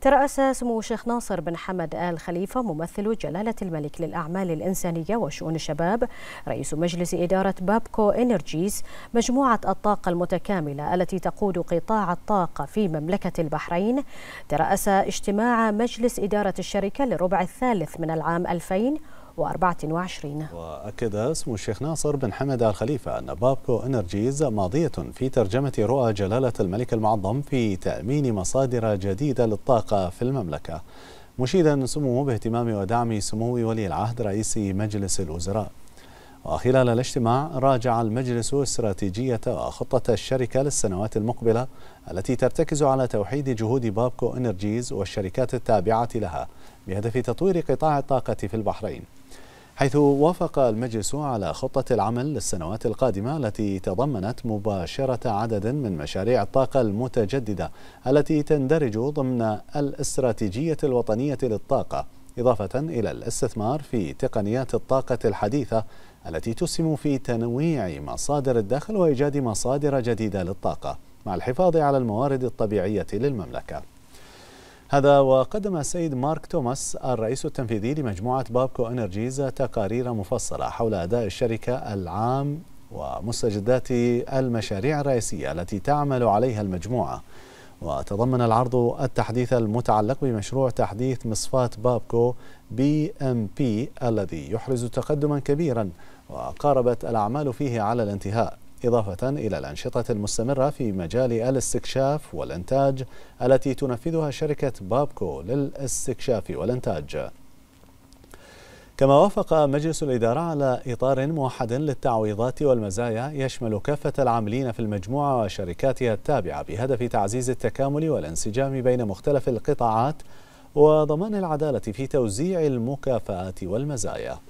ترأس سمو الشيخ ناصر بن حمد آل خليفة ممثل جلالة الملك للأعمال الإنسانية وشؤون الشباب رئيس مجلس إدارة بابكو إنرجيز مجموعة الطاقة المتكاملة التي تقود قطاع الطاقة في مملكة البحرين ترأس اجتماع مجلس إدارة الشركة للربع الثالث من العام 2000 2024 وأكد اسم الشيخ ناصر بن حمد آل خليفة أن بابكو إنرجيز ماضية في ترجمة رؤى جلالة الملك المعظم في تأمين مصادر جديدة للطاقة في المملكة مشيدا سموه باهتمام ودعم سمو ولي العهد رئيس مجلس الوزراء وخلال الاجتماع راجع المجلس استراتيجية وخطة الشركة للسنوات المقبلة التي ترتكز على توحيد جهود بابكو إنرجيز والشركات التابعة لها بهدف تطوير قطاع الطاقة في البحرين حيث وافق المجلس على خطة العمل للسنوات القادمة التي تضمنت مباشرة عدد من مشاريع الطاقة المتجددة التي تندرج ضمن الاستراتيجية الوطنية للطاقة إضافة إلى الاستثمار في تقنيات الطاقة الحديثة التي تسهم في تنويع مصادر الدخل وإيجاد مصادر جديدة للطاقة مع الحفاظ على الموارد الطبيعية للمملكة هذا وقدم السيد مارك توماس الرئيس التنفيذي لمجموعة بابكو انرجيز تقارير مفصلة حول أداء الشركة العام ومستجدات المشاريع الرئيسية التي تعمل عليها المجموعة وتضمن العرض التحديث المتعلق بمشروع تحديث مصفاة بابكو بي ام بي الذي يحرز تقدما كبيرا وقاربت الأعمال فيه على الانتهاء إضافة إلى الأنشطة المستمرة في مجال الاستكشاف والإنتاج التي تنفذها شركة بابكو للاستكشاف والإنتاج كما وافق مجلس الإدارة على إطار موحد للتعويضات والمزايا يشمل كافة العاملين في المجموعة وشركاتها التابعة بهدف تعزيز التكامل والانسجام بين مختلف القطاعات وضمان العدالة في توزيع المكافآت والمزايا